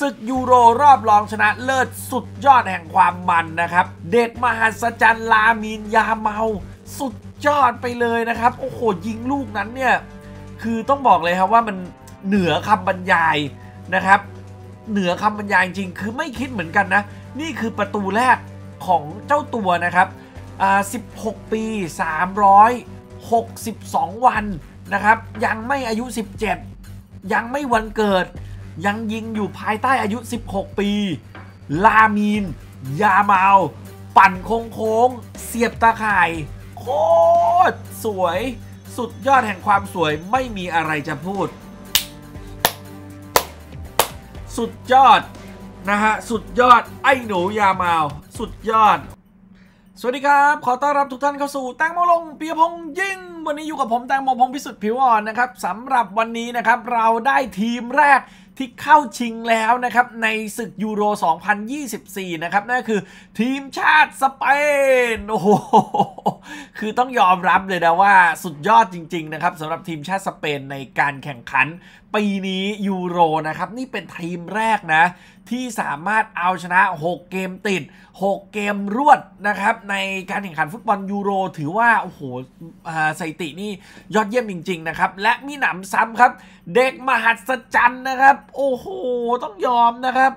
ศึกยูโรรอบรองชนะเลิศสุดยอดแห่งความมันนะครับ เด็ดมหัศจรรย์ ลามีนยาเมา สุดยอดไปเลยนะครับ โอ้โหยิงลูกนั้นเนี่ย คือต้องบอกเลยครับว่ามันเหนือคำบรรยายนะครับ เหนือคำบรรยายจริงคือไม่คิดเหมือนกันนะ นี่คือประตูแรกของเจ้าตัวนะครับ อ่า 16 ปี 362 วันนะครับ ยังไม่อายุ 17 ยังไม่วันเกิดยังยิงอยู่ภายใต้อายุ 16 ปี ลามีนยาเมาปั่นโค้งคงเสียบตาข่าย โคตร สวย สุดยอดแห่งความสวยไม่มีอะไรจะพูด สุดยอดนะฮะสุดยอดไอ้หนูยาเมาสุดยอด สวัสดีครับขอต้อนรับทุกท่านเข้าสู่แตงโมลงเปียพงยิ่งวันนี้อยู่กับผม แตงโมพงพิสุทธิ์ผิวอ่อนนะครับสำหรับวันนี้นะครับเราได้ทีมแรกที่เข้าชิงแล้วนะครับ ในศึกยูโร 2024 นะครับ นั่นคือทีมชาติสเปน โอ้โหคือต้องยอมรับเลยนะว่าสุดยอดจริง ๆนะครับสำหรับทีมชาติสเปน ในการแข่งขันปีนี้ยูโรนะครับนี่เป็นทีมแรกนะที่สามารถเอาชนะ 6 เกมติด 6 เกมรวดนะครับในการแข่งขันฟุตบอลยูโร ถือว่าโอ้โหสถิตินี่ยอดเยี่ยมจริงๆนะครับและมีหนำซ้ำครับเด็กมหัศจรรย์นะครับ โอ้โหต้องยอมนะครับ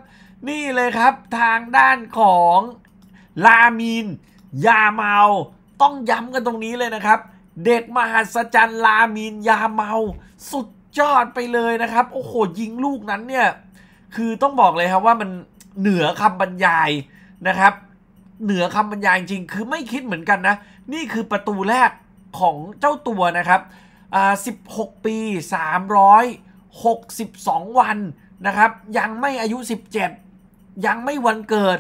นี่เลยครับทางด้านของลามีนยาเมาต้องย้ำกันตรงนี้เลยนะครับ เด็ก มหัศจรรย์ ลา มีน ยาเมาสุดยอดไปเลยนะครับโอ้โหยิงลูกนั้นเนี่ยคือต้องบอกเลยครับว่ามันเหนือคำบรรยายนะครับ เหนือคำบรรยายจริงคือไม่คิดเหมือนกันนะนี่คือประตูแรกของเจ้าตัวนะครับอ่า16 ปี 362 วันนะครับ ยังไม่อายุ 17 ยังไม่วันเกิด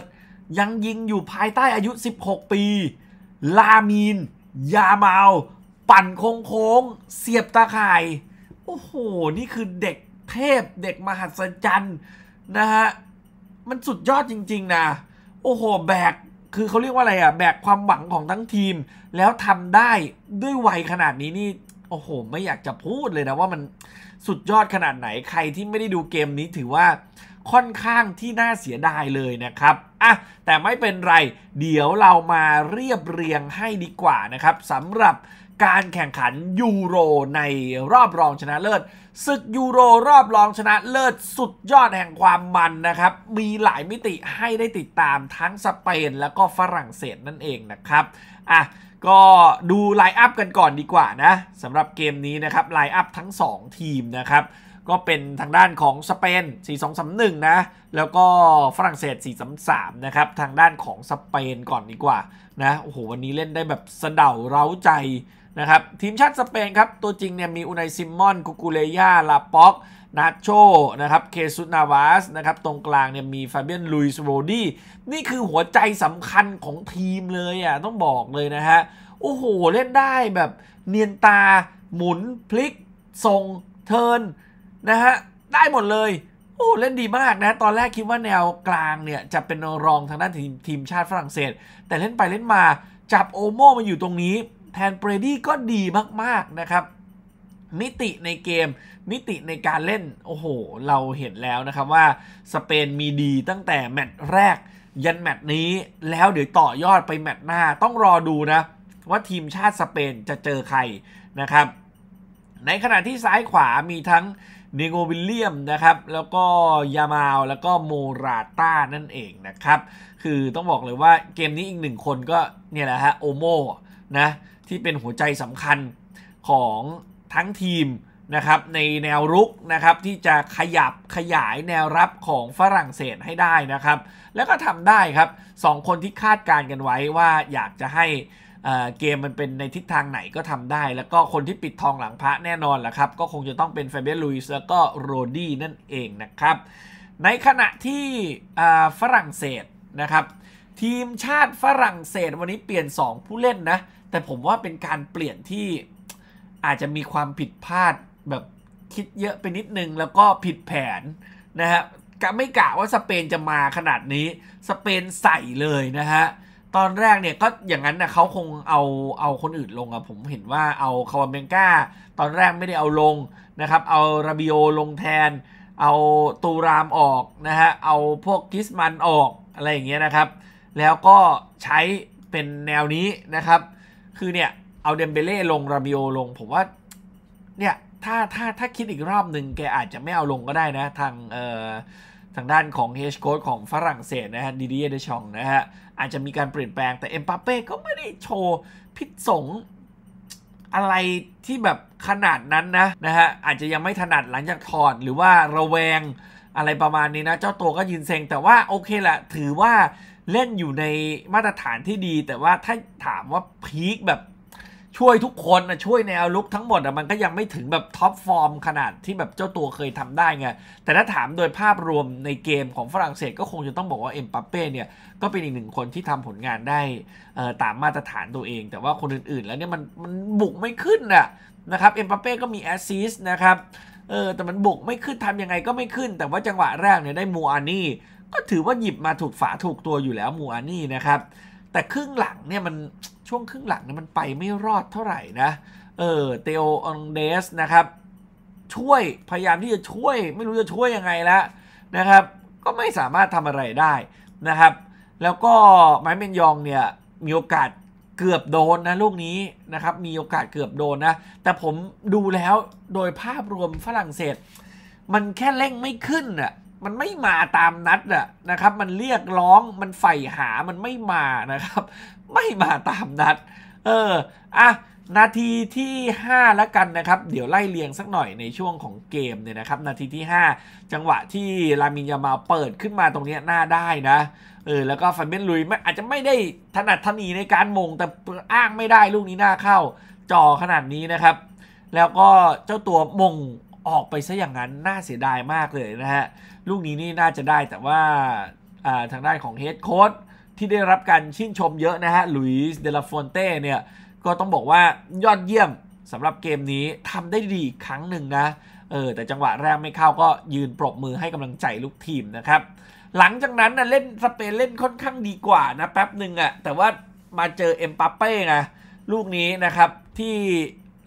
ยังยิงอยู่ภายใต้อายุ 16 ปีลามีนยาเมา ปั่นโค้ง้คงเสียบตาข่ายโอ้โห นี่คือเด็ก เทพ เด็กมหัศจรรย์นะฮะมันสุดยอดจริง ๆนะ โอ้โหแบกคือเขาเรียกว่าอะไรอะแบกความหวังของทั้งทีม แล้วทำได้ด้วยวัยขนาดนี้นี่โอ้โห ไม่อยากจะพูดเลยนะว่ามันสุดยอดขนาดไหน ใครที่ไม่ได้ดูเกมนี้ถือว่าค่อนข้างที่น่าเสียดายเลยนะครับอ่ะแต่ไม่เป็นไรเดี๋ยวเรามาเรียบเรียงให้ดีกว่านะครับสำหรับการแข่งขันยูโรในรอบรองชนะเลิศศึกยูโร รอบรองชนะเลิศสุดยอดแห่งความมันนะครับมีหลายมิติให้ได้ติดตามทั้งสเปนแล้วก็ฝรั่งเศสนั่นเองนะครับอ่ะก็ดูไลน์อัพกันก่อนดีกว่านะสำหรับเกมนี้นะครับไลน์อัพทั้ง 2 ทีมนะครับก็เป็นทางด้านของสเปน4231 นะ แล้วก็ฝรั่งเศส 433นะครับ ทางด้านของสเปนก่อนดีกว่านะโอ้โห วันนี้เล่นได้แบบสะเดาเร้าใจนะครับทีมชาติสเปนครับ ตัวจริงเนี่ยมีอุนายซิมมอนกูกูเลยาลาป็อกนาโชนะครับเคซุนาวาสนะครับตรงกลางเนี่ยมีฟาเบียนลุยส์โรดี้นี่คือหัวใจสำคัญของทีมเลยอะ่ะต้องบอกเลยนะฮะ โอ้โห เล่นได้แบบเนียนตา หมุนพลิกส่งเทินนะฮะได้หมดเลยโอ้เล่นดีมากนะตอนแรกคิดว่าแนวกลางเนี่ย จะเป็นรองทางด้านทีมทีมชาติฝรั่งเศส แต่เล่นไปเล่นมาจับโอโมมาอยู่ตรงนี้ แทนเบรดี้ก็ดีมาก ๆ นะครับ มิติในเกมมิติในการเล่นโอ้โห เราเห็นแล้วนะครับว่าสเปนมีดีตั้งแต่แมตช์แรกยันแมตช์นี้ แล้วเดี๋ยวต่อยอดไปแมตช์หน้า ต้องรอดูนะ ว่าทีมชาติสเปนจะเจอใครนะครับในขณะที่ซ้ายขวามีทั้งเดโกวิลเลียมนะครับ แล้วก็ยามาวแล้วก็โมราต้านั่นเองนะครับ คือต้องบอกเลยว่าเกมนี้อีกหนึ่งคนก็เนี่ยแหละฮะโอโมนะ ที่เป็นหัวใจสำคัญของทั้งทีมนะครับ ในแนวรุกนะครับที่จะขยับขยายแนวรับของฝรั่งเศสให้ได้นะครับ แล้วก็ทำได้ครับ 2 คนที่คาดการกันไว้ว่าอยากจะให้เกมมันเป็นในทิศทางไหนก็ทำได้ แล้วก็คนที่ปิดทองหลังพระแน่นอนแหละครับ ก็คงจะต้องเป็นเฟเบียลุยส์แล้วก็โรดี้นั่นเองนะครับ ในขณะที่ฝรั่งเศสนะครับ ทีมชาติฝรั่งเศสวันนี้เปลี่ยน 2 ผู้เล่นนะ แต่ผมว่าเป็นการเปลี่ยนที่อาจจะมีความผิดพลาดแบบคิดเยอะไปนิดนึงแล้วก็ผิดแผนนะฮะไม่กะว่าสเปนจะมาขนาดนี้สเปนใส่เลยนะฮะตอนแรกเนี่ยก็อย่างนั้นนะเขาคงเอาเอาคนอื่นลงอะผมเห็นว่าเอาคาวาเมงกาตอนแรกไม่ได้เอาลงนะครับ เอาราบิโอลงแทน เอาตูรามออกนะฮะเอาพวกกิสมันออกอะไรอย่างเงี้ยนะครับ แล้วก็ใช้เป็นแนวนี้นะครับ คือเนี่ยเอาเดมเบเล่ลงราบิโอลง ผมว่าเนี่ย ถ้าถ้าถ้าคิดอีกรอบหนึ่งแกอาจจะไม่เอาลงก็ได้นะทางเอ่อางด้านของเฮชโค้ดของฝรั่งเศสนะฮะดิเดียเดชองนะฮะ อาจจะมีการเปลี่ยนแปลงแต่เอ็มปาเป้ก็ไม่ได้โชว์พิษสงอะไรที่แบบขนาดนั้นนะนะฮะ อาจจะยังไม่ถนัดหลังจากถอด หรือว่าระแวงอะไรประมาณนี้นะ เจ้าตัวก็ยินเซงแต่ว่าโอเคแหละถือว่าเล่นอยู่ในมาตรฐานที่ดี แต่ว่าถ้าถามว่าพีคแบบช่วยทุกคนนะช่วยแนวลุกทั้งหมดอะมันก็ยังไม่ถึงแบบท็อปฟอร์มขนาดที่แบบเจ้าตัวเคยทำได้ไงแต่ถ้าถามโดยภาพรวมในเกมของฝรั่งเศสก็คงจะต้องบอกว่าเอ็มปัปเป้เนี่ยก็เป็นอีกหนึ่งคนที่ทำผลงานได้ตามมาตรฐานตัวเอง แต่ว่าคนอื่นๆ แล้วเนี่ยมันมันบุกไม่ขึ้นอะนะครับเอ็มปัปเป้ก็มีแอสซิสต์นะครับเออแต่มันบุกไม่ขึ้นทํำยังไงก็ไม่ขึ้น แต่ว่าจังหวะแรกเนี่ยได้มูอานี่ก็ถือว่าหยิบมาถูกฝาถูกตัวอยู่แล้วมูอานี่นะครับแต่ครึ่งหลังเนี่ยมันช่วงครึ่งหลังเนี่ยมันไปไม่รอดเท่าไหร่นะเออเตโอองเดสนะครับ ช่วยพยายามที่จะช่วย ไม่รู้จะช่วยยังไงแล้วนะครับ ก็ไม่สามารถทำอะไรได้นะครับ แล้วก็ไม้เมนยองเนี่ย มีโอกาสเกือบโดนนะลูกนี้นะครับ มีโอกาสเกือบโดนนะแต่ผมดูแล้วโดยภาพรวมฝรั่งเศสมันแค่เร่งไม่ขึ้นอะมันไม่มาตามนัดอะนะครับ มันเรียกร้องมันใฝ่หามันไม่มานะครับ ไม่มาตามนัด เอออ่ะนาทีที่ 5 แล้วกันนะครับ เดี๋ยวไล่เรียงสักหน่อยในช่วงของเกมเนี่ยนะครับ นาทีที่ 5 จังหวะที่ลามินยามาเปิดขึ้นมาตรงนี้หน้าได้นะ เออแล้วก็ฟันเบนลุยไม่อาจจะไม่ได้ถนัดถนีในการมง แต่อ้างไม่ได้ ลูกนี้หน้าเข้าจ่อขนาดนี้นะครับ แล้วก็เจ้าตัวมงออกไปซะอย่างนั้นน่าเสียดายมากเลยนะฮะ ลูกนี้นี่น่าจะได้แต่ว่าทางด้านของเฮดโค้ดที่ได้รับการชื่นชมเยอะนะฮะลุยส์เดลาฟอนเต้เนี่ยก็ต้องบอกว่ายอดเยี่ยมสำหรับเกมนี้ทำได้ดีครั้งหนึ่งนะเออแต่จังหวะแรกไม่เข้าก็ยืนปรบมือให้กำลังใจลูกทีมนะครับ หลังจากนั้นนะเล่นสเปนเล่นค่อนข้างดีกว่านะแป๊บหนึ่งอะแต่ว่ามาเจอเอ็มปาเป้ไงลูกนี้นะครับที่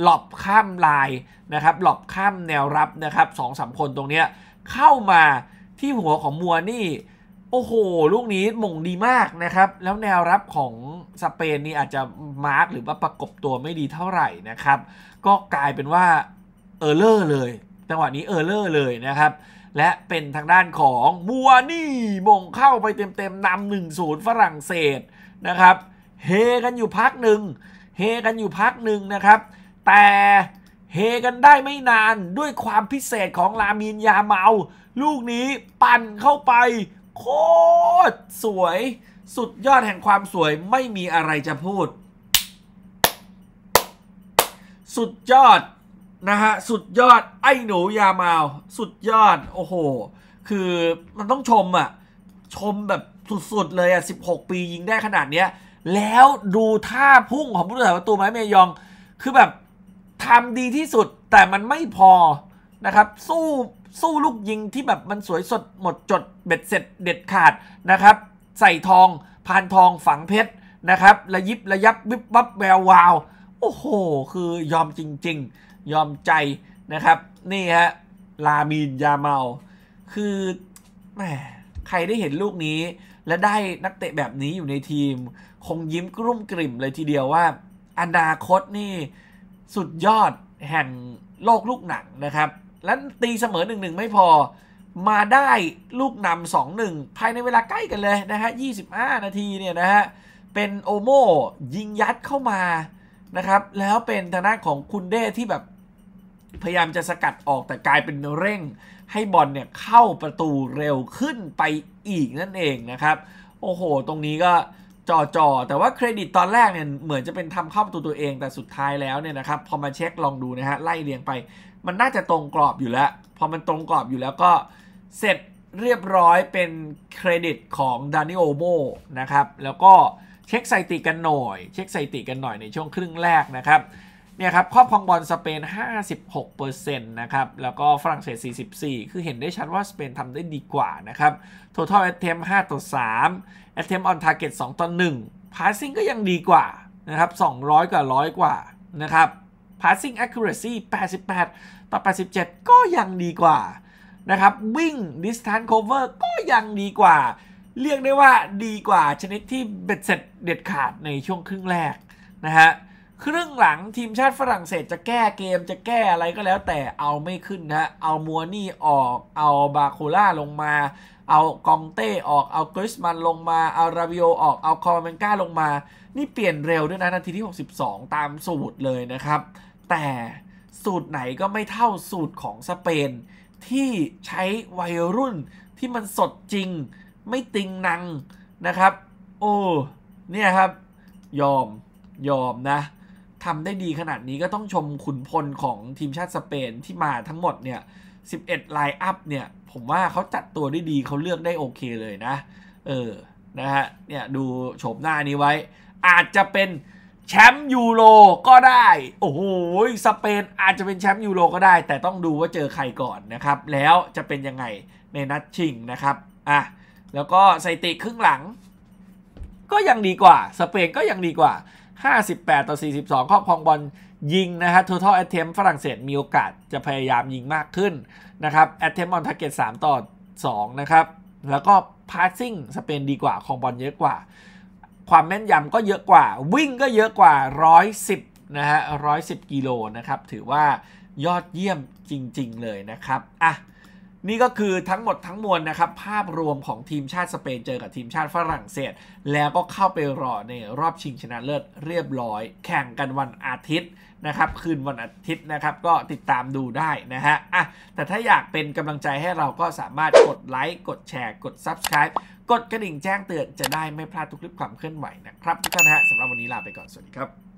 หลบข้ามลายนะครับ หลบข้ามแนวรับนะครับสองสามคนตรงเนี้ยเข้ามาที่หัวของมัวนี่โอ้โห ลูกนี้มงดีมากนะครับ แล้วแนวรับของสเปนนี่อาจจะมาร์กหรือว่าประกบตัวไม่ดีเท่าไหร่นะครับ ก็กลายเป็นว่าเออเลอร์เลย จังหวะนี้เออเลอร์เลยนะครับ และเป็นทางด้านของมัวนี่มงเข้าไปเต็มๆนำหนึ่งศูนย์ฝรั่งเศสนะครับ เฮกันอยู่พักหนึ่ง เฮกันอยู่พักหนึ่งนะครับแต่เฮกันได้ไม่นานด้วยความพิเศษของลามีนยาเมา ลูกนี้ปั่นเข้าไป โคตรสวยสุดยอดแห่งความสวยไม่มีอะไรจะพูด สุดยอด นะฮะ สุดยอดไอ้หนูยาเมา สุดยอดโอ้โห คือ มันต้องชมอะ่ะ ชมแบบสุดๆเลยอะ16 ปี ยิงได้ขนาดเนี้ย แล้วดูท่า พุ่งของผู้เล่นประตูไม้เมยองคือแบบทำดีที่สุดแต่มันไม่พอนะครับสู้สู้ลูกยิงที่แบบมันสวยสดหมดจด เบ็ดเสร็จเด็ดขาดนะครับ ใส่ทองพานทอง ฝังเพชรนะครับระยิบระยับ วิบวับแวววาว โอ้โห คือยอมจริง ๆ ยอมใจนะครับ นี่ฮะ ลามีนยาเมา คือแหมใครได้เห็นลูกนี้ และได้นักเตะแบบนี้อยู่ในทีม คงยิ้มกรุ่มกริ่มเลยทีเดียวว่าอนาคตนี่สุดยอดแห่งโลกลูกหนังนะครับ และตีเสมอหนึ่งหนึ่งไม่พอ มาได้ลูกนำสองหนึ่งภายในเวลาใกล้กันเลยนะฮะยี่สิบห้านาทีเนี่ยนะฮะ เป็นโอโมยิงยัดเข้ามานะครับ แล้วเป็นทางาของคุณเด้ที่แบบพยายามจะสกัดออกแต่กลายเป็นเร่ง ให้บอลเนี่ยเข้าประตูเร็วขึ้นไปอีกนั่นเองนะครับ โอ้โหตรงนี้ก็จอจอแต่ว่าเครดิตตอนแรกเนี่ยเหมือนจะเป็นทำเข้าประตูตัวเองแต่สุดท้ายแล้วเนี่ยนะครับพอมาเช็คลองดูนะฮะไล่เรียงไป มันน่าจะตรงกรอบอยู่แล้ว พอมันตรงกรอบอยู่แล้วก็ เสร็จเรียบร้อยเป็นเครดิตของดานิโอโมนะครับแล้วก็เช็คสถิติกันหน่อยเช็คสถิติกันหน่อยในช่วงครึ่งแรกนะครับเนี่ยครับครอบครองบอลสเปน 56%นะครับแล้วก็ฝรั่งเศส 44 คือเห็นได้ชัดว่าสเปนทำได้ดีกว่านะครับ total attempt 5ต่อ3 attempt on target 2ต่อ1 passing ก็ยังดีกว่านะครับ200 กว่า 100 กว่านะครับ passing accuracy 88 ต่อ 87 ก็ยังดีกว่านะครับวิ่ง distance cover ก็ยังดีกว่า เรียกได้ว่าดีกว่า ชนิดที่เบ็ดเสร็จเด็ดขาดในช่วงครึ่งแรกนะฮะครึ่งหลังทีมชาติฝรั่งเศสจะแก้เกมจะแก้อะไรก็แล้วแต่เอาไม่ขึ้นนะเอามัวนี่ออกเอาบาโคล่าลงมา เอากองเต้ออกเอากริสมันลงมาเอาราวิโอออกเอาคอร์เมนก้าลงมา นี่เปลี่ยนเร็วด้วยนะนาทีที่62ตามสูตรเลยนะครับ แต่สูตรไหนก็ไม่เท่าสูตรของสเปนที่ใช้วัยรุ่นที่มันสดจริงไม่ติงนังนะครับ โอ้เนี่ยครับ ยอมยอมนะทำได้ดีขนาดนี้ก็ต้องชมขุนพลของทีมชาติสเปนที่มาทั้งหมดเนี่ย 11ไลน์อัพเนี่ย ผมว่าเขาจัดตัวได้ดีเขาเลือกได้โอเคเลยนะ เออ นะฮะ เนี่ยดูโฉมหน้านี้ไว้ อาจจะเป็นแชมป์ยูโรก็ได้ โอ้โห สเปนอาจจะเป็นแชมป์ยูโรก็ได้ แต่ต้องดูว่าเจอใครก่อนนะครับ แล้วจะเป็นยังไงในนัดชิงนะครับ อ่ะ แล้วก็สถิติครึ่งหลัง ก็ยังดีกว่าสเปนก็ยังดีกว่า58ต่อ 42 ครอบครองบอลยิงนะฮะ total attempt ฝรั่งเศสมีโอกาสจะพยายามยิงมากขึ้นนะครับ attempt on target 3ต่อ2นะครับแล้วก็ passing สเปนดีกว่าครองบอลเยอะกว่า ความแม่นยำก็เยอะกว่าวิ่งก็เยอะกว่า 110นะฮะ110กิโลนะครับถือว่ายอดเยี่ยมจริงๆเลยนะครับอ่ะนี่ก็คือทั้งหมดทั้งมวลนะครับ ภาพรวมของทีมชาติสเปนเจอกับทีมชาติฝรั่งเศส แล้วก็เข้าไปรอในรอบชิงชนะเลิศเรียบร้อย แข่งกันวันอาทิตย์นะครับ คืนวันอาทิตย์นะครับ ก็ติดตามดูได้นะฮะอ่ะแต่ถ้าอยากเป็นกำลังใจให้เราก็สามารถกดไลค์ กดแชร์ กด Subscribe กดกระดิ่งแจ้งเตือนจะได้ไม่พลาดทุกคลิปความเคลื่อนไหวนะครับทุกท่านฮะสำหรับวันนี้ลาไปก่อนสวัสดีครับ